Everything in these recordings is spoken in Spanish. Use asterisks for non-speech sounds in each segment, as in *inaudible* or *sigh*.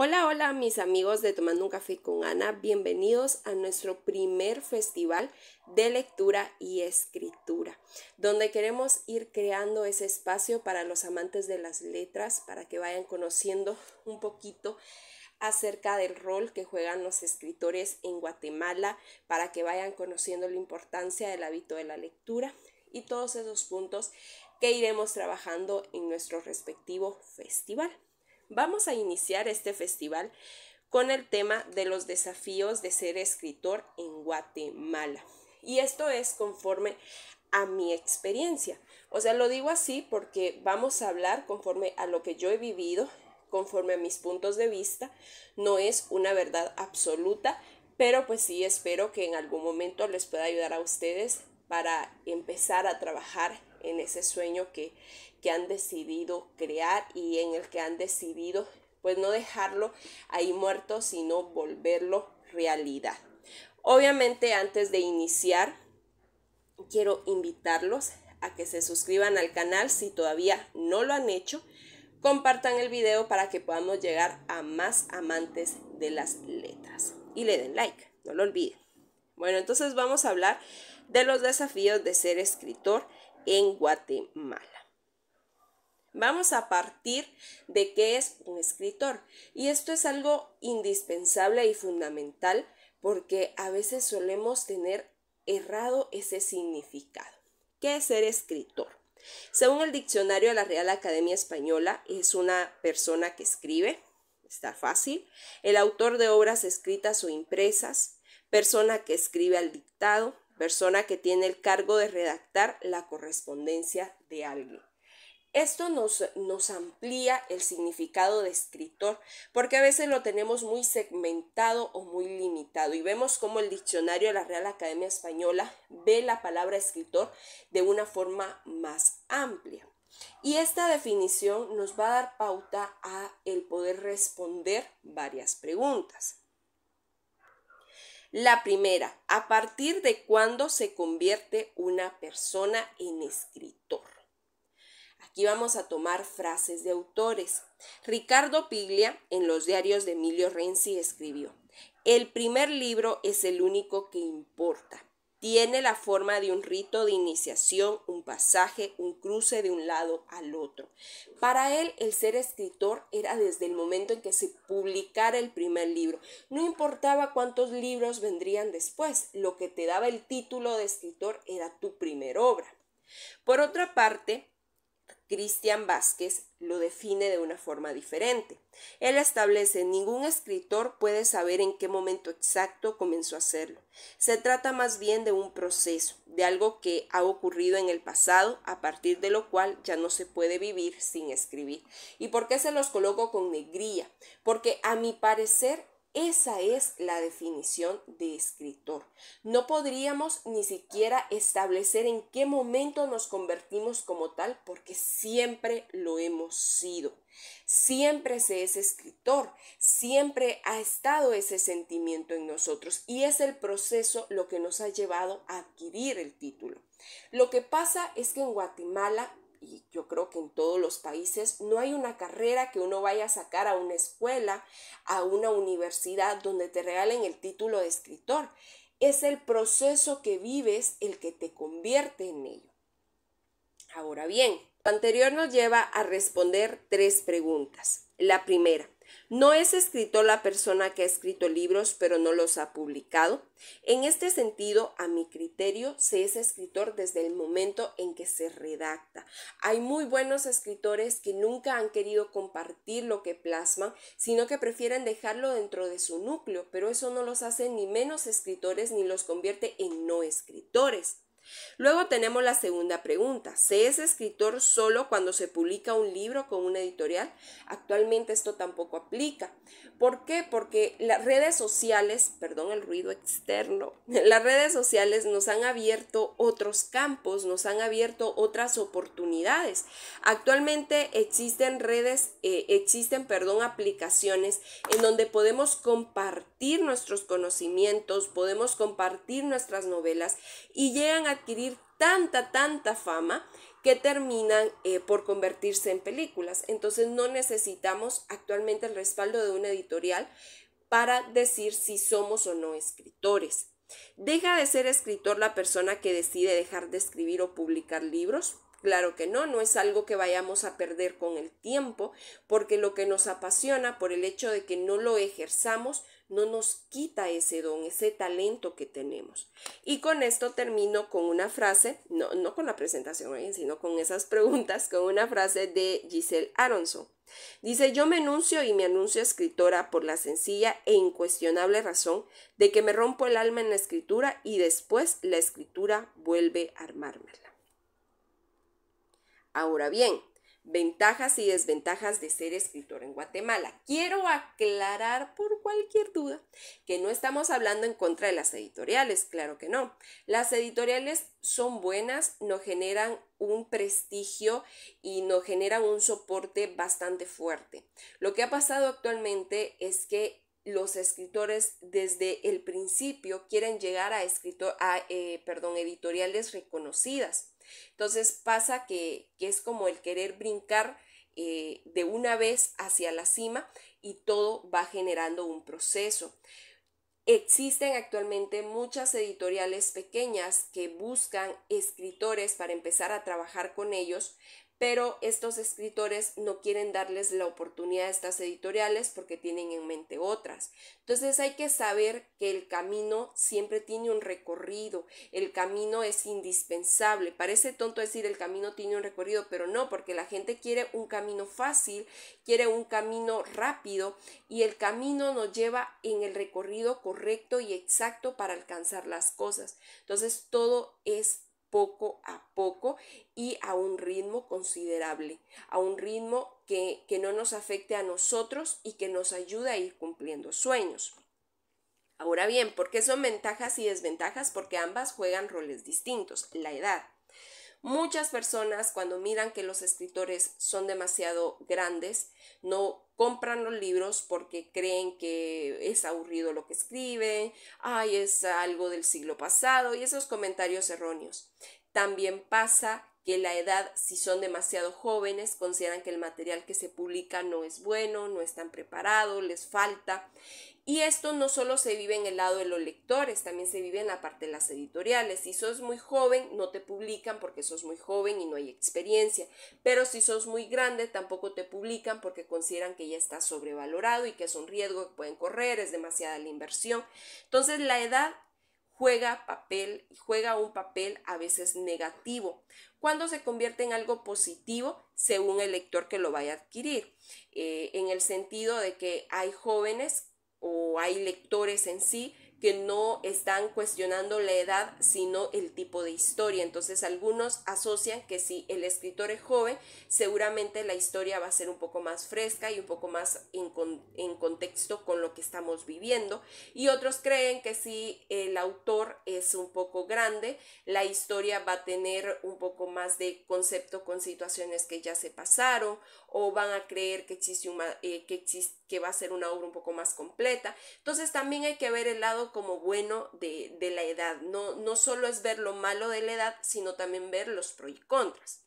Hola, hola mis amigos de Tomando un Café con Ana, bienvenidos a nuestro primer festival de lectura y escritura, donde queremos ir creando ese espacio para los amantes de las letras, para que vayan conociendo un poquito acerca del rol que juegan los escritores en Guatemala, para que vayan conociendo la importancia del hábito de la lectura y todos esos puntos que iremos trabajando en nuestro respectivo festival. Vamos a iniciar este festival con el tema de los desafíos de ser escritor en Guatemala. Y esto es conforme a mi experiencia. O sea, lo digo así porque vamos a hablar conforme a lo que yo he vivido, conforme a mis puntos de vista. No es una verdad absoluta, pero pues sí espero que en algún momento les pueda ayudar a ustedes para empezar a trabajar en ese sueño que, han decidido crear y en el que han decidido pues no dejarlo ahí muerto, sino volverlo realidad. Obviamente antes de iniciar, quiero invitarlos a que se suscriban al canal si todavía no lo han hecho. Compartan el video para que podamos llegar a más amantes de las letras. Y le den like, no lo olviden. Bueno, entonces vamos a hablar de los desafíos de ser escritor en Guatemala. Vamos a partir de qué es un escritor. Y esto es algo indispensable y fundamental porque a veces solemos tener errado ese significado. ¿Qué es ser escritor? Según el diccionario de la Real Academia Española, es una persona que escribe, está fácil, el autor de obras escritas o impresas, persona que escribe al dictado, persona que tiene el cargo de redactar la correspondencia de alguien. Esto nos, nos, amplía el significado de escritor, porque a veces lo tenemos muy segmentado o muy limitado y vemos cómo el diccionario de la Real Academia Española ve la palabra escritor de una forma más amplia. Y esta definición nos va a dar pauta a el poder responder varias preguntas. La primera, ¿a partir de cuándo se convierte una persona en escritor? Aquí vamos a tomar frases de autores. Ricardo Piglia, en los diarios de Emilio Renzi, escribió, El primer libro es el único que importa. Tiene la forma de un rito de iniciación, un pasaje, un cruce de un lado al otro. Para él, el ser escritor era desde el momento en que se publicara el primer libro. No importaba cuántos libros vendrían después, lo que te daba el título de escritor era tu primera obra. Por otra parte, Cristian Vázquez lo define de una forma diferente. Él establece, ningún escritor puede saber en qué momento exacto comenzó a hacerlo. Se trata más bien de un proceso, de algo que ha ocurrido en el pasado, a partir de lo cual ya no se puede vivir sin escribir. ¿Y por qué se los coloco con negría? Porque a mi parecer esa es la definición de escritor. No podríamos ni siquiera establecer en qué momento nos convertimos como tal porque siempre lo hemos sido. Siempre se es escritor, siempre ha estado ese sentimiento en nosotros y es el proceso lo que nos ha llevado a adquirir el título. Lo que pasa es que en Guatemala y yo creo que en todos los países, no hay una carrera que uno vaya a sacar a una escuela, a una universidad donde te regalen el título de escritor. Es el proceso que vives el que te convierte en ello. Ahora bien, lo anterior nos lleva a responder tres preguntas. La primera, no es escritor la persona que ha escrito libros pero no los ha publicado. En este sentido, a mi criterio, se es escritor desde el momento en que se redacta. Hay muy buenos escritores que nunca han querido compartir lo que plasman, sino que prefieren dejarlo dentro de su núcleo, pero eso no los hace ni menos escritores ni los convierte en no escritores. Luego tenemos la segunda pregunta. ¿Se es escritor solo cuando se publica un libro con una editorial? Actualmente esto tampoco aplica. ¿Por qué? Porque las redes sociales, perdón el ruido externo, *laughs* las redes sociales nos han abierto otros campos, nos han abierto otras oportunidades. Actualmente existen redes, eh, existen, perdón, aplicaciones en donde podemos compartir nuestros conocimientos, podemos compartir nuestras novelas y llegan a adquirir tanta, tanta fama que terminan eh, por convertirse en películas. Entonces no necesitamos actualmente el respaldo de una editorial para decir si somos o no escritores. ¿Deja de ser escritor la persona que decide dejar de escribir o publicar libros? Claro que no, no es algo que vayamos a perder con el tiempo, porque lo que nos apasiona por el hecho de que no lo ejerzamos no nos quita ese don, ese talento que tenemos. Y con esto termino con una frase, no, con la presentación, eh, sino con esas preguntas, con una frase de Giselle Aronson. Dice, yo me anuncio y me anuncio escritora por la sencilla e incuestionable razón de que me rompo el alma en la escritura y después la escritura vuelve a armármela. Ahora bien, Ventajas y desventajas de ser escritor en Guatemala. Quiero aclarar por cualquier duda que no estamos hablando en contra de las editoriales, claro que no. Las editoriales son buenas, nos generan un prestigio y nos generan un soporte bastante fuerte. Lo que ha pasado actualmente es que los escritores desde el principio quieren llegar a, escritor, a eh, perdón, editoriales reconocidas. Entonces pasa que, es como el querer brincar eh, de una vez hacia la cima y todo va generando un proceso. Existen actualmente muchas editoriales pequeñas que buscan escritores para empezar a trabajar con ellos, pero estos escritores no quieren darles la oportunidad a estas editoriales porque tienen en mente otras. Entonces hay que saber que el camino siempre tiene un recorrido, el camino es indispensable. Parece tonto decir el camino tiene un recorrido, pero no, porque la gente quiere un camino fácil, quiere un camino rápido y el camino nos lleva en el recorrido correcto y exacto para alcanzar las cosas. Entonces todo es poco a poco y a un ritmo considerable, a un ritmo que, no nos afecte a nosotros y que nos ayude a ir cumpliendo sueños. Ahora bien, ¿por qué son ventajas y desventajas? Porque ambas juegan roles distintos, la edad. Muchas personas cuando miran que los escritores son demasiado grandes, no compran los libros porque creen que es aburrido lo que escriben, ay, es algo del siglo pasado y esos comentarios erróneos. También pasa que la edad, si son demasiado jóvenes, consideran que el material que se publica no es bueno, no están preparados, les falta. Y esto no solo se vive en el lado de los lectores, también se vive en la parte de las editoriales. Si sos muy joven, no te publican porque sos muy joven y no hay experiencia. Pero si sos muy grande, tampoco te publican porque consideran que ya está sobrevalorado y que es un riesgo que pueden correr, es demasiada la inversión. Entonces la edad juega papel y juega un papel a veces negativo. Cuando se convierte en algo positivo según el lector que lo vaya a adquirir, eh, en el sentido de que hay jóvenes o hay lectores en sí que no están cuestionando la edad, sino el tipo de historia. Entonces algunos asocian que si el escritor es joven, seguramente la historia va a ser un poco más fresca y un poco más en, contexto con lo que estamos viviendo. Y otros creen que si el autor es un poco grande, la historia va a tener un poco más de concepto con situaciones que ya se pasaron o van a creer que, eh, que, que va a ser una obra un poco más completa. Entonces también hay que ver el lado como bueno de, la edad. No, no solo es ver lo malo de la edad, sino también ver los pros y contras.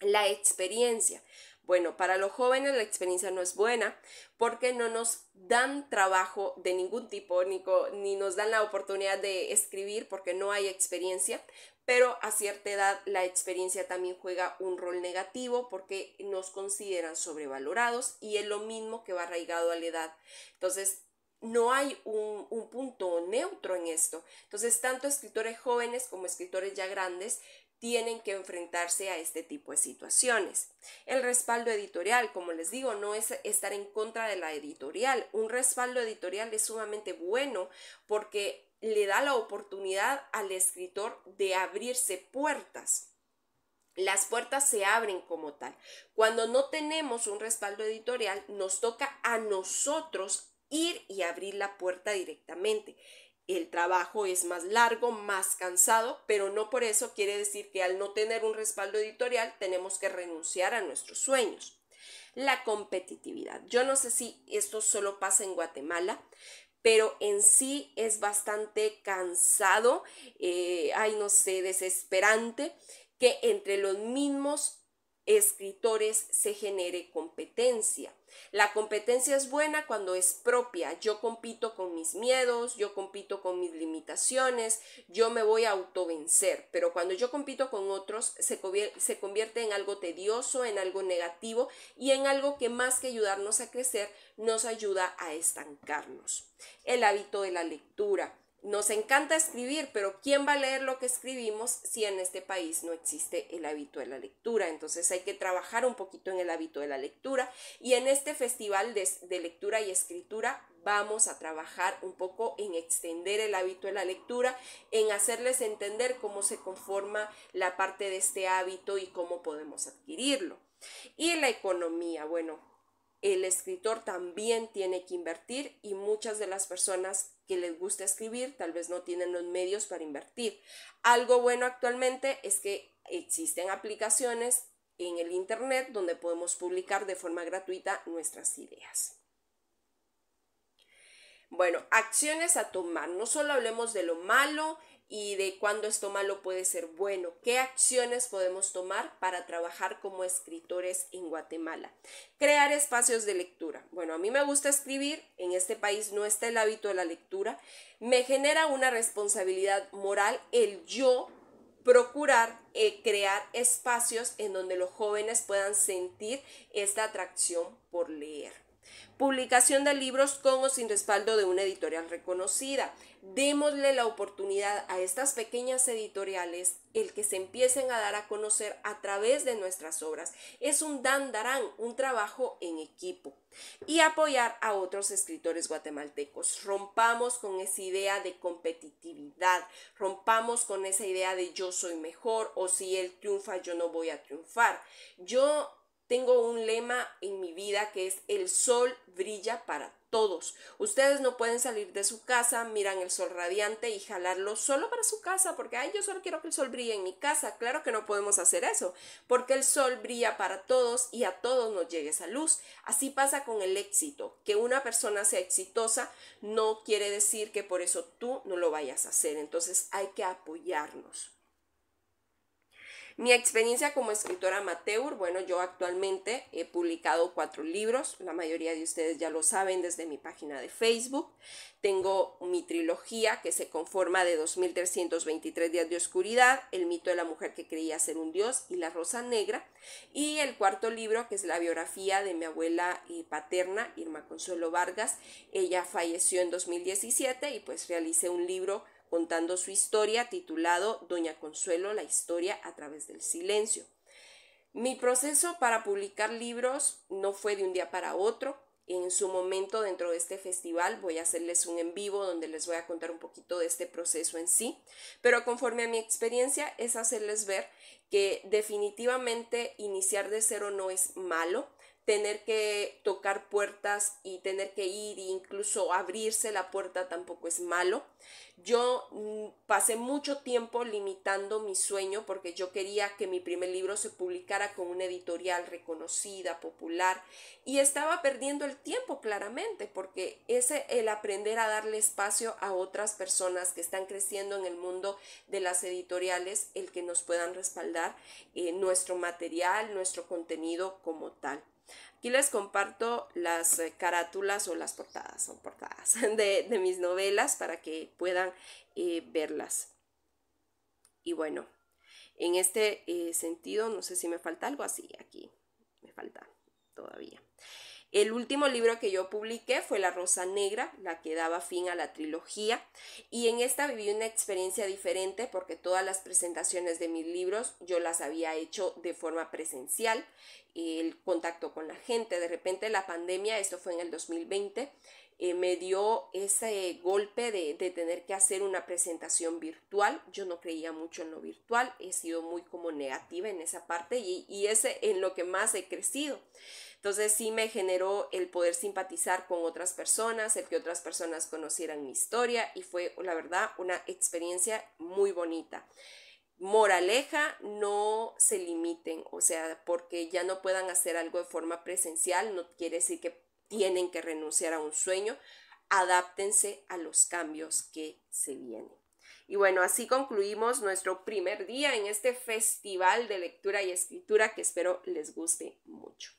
La experiencia. Bueno, para los jóvenes la experiencia no es buena porque no nos dan trabajo de ningún tipo, ni, nos dan la oportunidad de escribir porque no hay experiencia, pero a cierta edad la experiencia también juega un rol negativo porque nos consideran sobrevalorados y es lo mismo que va arraigado a la edad. Entonces, no hay un, punto neutro en esto. Entonces, tanto escritores jóvenes como escritores ya grandes tienen que enfrentarse a este tipo de situaciones. El respaldo editorial, como les digo, no es estar en contra de la editorial. Un respaldo editorial es sumamente bueno porque le da la oportunidad al escritor de abrirse puertas. Las puertas se abren como tal. Cuando no tenemos un respaldo editorial, nos toca a nosotros ir y abrir la puerta directamente. El trabajo es más largo, más cansado, pero no por eso quiere decir que al no tener un respaldo editorial tenemos que renunciar a nuestros sueños. La competitividad. Yo no sé si esto solo pasa en Guatemala, pero en sí es bastante cansado, eh, ay no sé, desesperante, que entre los mismos escritores se genere competencia. La competencia es buena cuando es propia. Yo compito con mis miedos, yo compito con mis limitaciones, yo me voy a autovencer. Pero cuando yo compito con otros, se, se convierte en algo tedioso, en algo negativo y en algo que más que ayudarnos a crecer, nos ayuda a estancarnos. El hábito de la lectura. Nos encanta escribir, pero ¿quién va a leer lo que escribimos si en este país no existe el hábito de la lectura? Entonces hay que trabajar un poquito en el hábito de la lectura y en este festival de, lectura y escritura vamos a trabajar un poco en extender el hábito de la lectura, en hacerles entender cómo se conforma la parte de este hábito y cómo podemos adquirirlo. Y la economía, bueno, el escritor también tiene que invertir y muchas de las personas que les gusta escribir tal vez no tienen los medios para invertir. Algo bueno actualmente es que existen aplicaciones en el Internet donde podemos publicar de forma gratuita nuestras ideas. Bueno, acciones a tomar. No solo hablemos de lo malo, y de cuándo esto malo puede ser bueno. ¿Qué acciones podemos tomar para trabajar como escritores en Guatemala? Crear espacios de lectura. Bueno, a mí me gusta escribir, en este país no está el hábito de la lectura. Me genera una responsabilidad moral el yo procurar eh, crear espacios en donde los jóvenes puedan sentir esta atracción por leer publicación de libros con o sin respaldo de una editorial reconocida. Démosle la oportunidad a estas pequeñas editoriales el que se empiecen a dar a conocer a través de nuestras obras. Es un dan darán, un trabajo en equipo. Y apoyar a otros escritores guatemaltecos. Rompamos con esa idea de competitividad, rompamos con esa idea de yo soy mejor o si él triunfa yo no voy a triunfar. Yo tengo un lema en mi vida que es el sol brilla para todos. Ustedes no pueden salir de su casa, miran el sol radiante y jalarlo solo para su casa, porque ay, yo solo quiero que el sol brille en mi casa. Claro que no podemos hacer eso, porque el sol brilla para todos y a todos nos llegue esa luz. Así pasa con el éxito. Que una persona sea exitosa no quiere decir que por eso tú no lo vayas a hacer. Entonces hay que apoyarnos. Mi experiencia como escritora amateur, bueno, yo actualmente he publicado cuatro libros, la mayoría de ustedes ya lo saben desde mi página de Facebook. Tengo mi trilogía que se conforma de 2323 días de oscuridad, El mito de la mujer que creía ser un dios y La rosa negra. Y el cuarto libro que es la biografía de mi abuela eh, paterna, Irma Consuelo Vargas. Ella falleció en 2017 y pues realicé un libro contando su historia titulado Doña Consuelo, la historia a través del silencio. Mi proceso para publicar libros no fue de un día para otro. En su momento dentro de este festival voy a hacerles un en vivo donde les voy a contar un poquito de este proceso en sí, pero conforme a mi experiencia es hacerles ver que definitivamente iniciar de cero no es malo, tener que tocar puertas y tener que ir e incluso abrirse la puerta tampoco es malo. Yo mm, pasé mucho tiempo limitando mi sueño porque yo quería que mi primer libro se publicara con una editorial reconocida, popular, y estaba perdiendo el tiempo claramente porque ese el aprender a darle espacio a otras personas que están creciendo en el mundo de las editoriales, el que nos puedan respaldar eh, nuestro material, nuestro contenido como tal les comparto las eh, carátulas o las portadas, son portadas *laughs* de, mis novelas para que puedan eh, verlas. Y bueno, en este eh, sentido, no sé si me falta algo así aquí, me falta todavía. El último libro que yo publiqué fue La Rosa Negra, la que daba fin a la trilogía. Y en esta viví una experiencia diferente porque todas las presentaciones de mis libros yo las había hecho de forma presencial, el contacto con la gente. De repente la pandemia, esto fue en el 2020, eh, me dio ese golpe de, tener que hacer una presentación virtual. Yo no creía mucho en lo virtual, he sido muy como negativa en esa parte y, y es en lo que más he crecido. Entonces sí me generó el poder simpatizar con otras personas, el que otras personas conocieran mi historia y fue la verdad una experiencia muy bonita. Moraleja, no se limiten, o sea, porque ya no puedan hacer algo de forma presencial, no quiere decir que tienen que renunciar a un sueño, adáptense a los cambios que se vienen. Y bueno, así concluimos nuestro primer día en este festival de lectura y escritura que espero les guste mucho.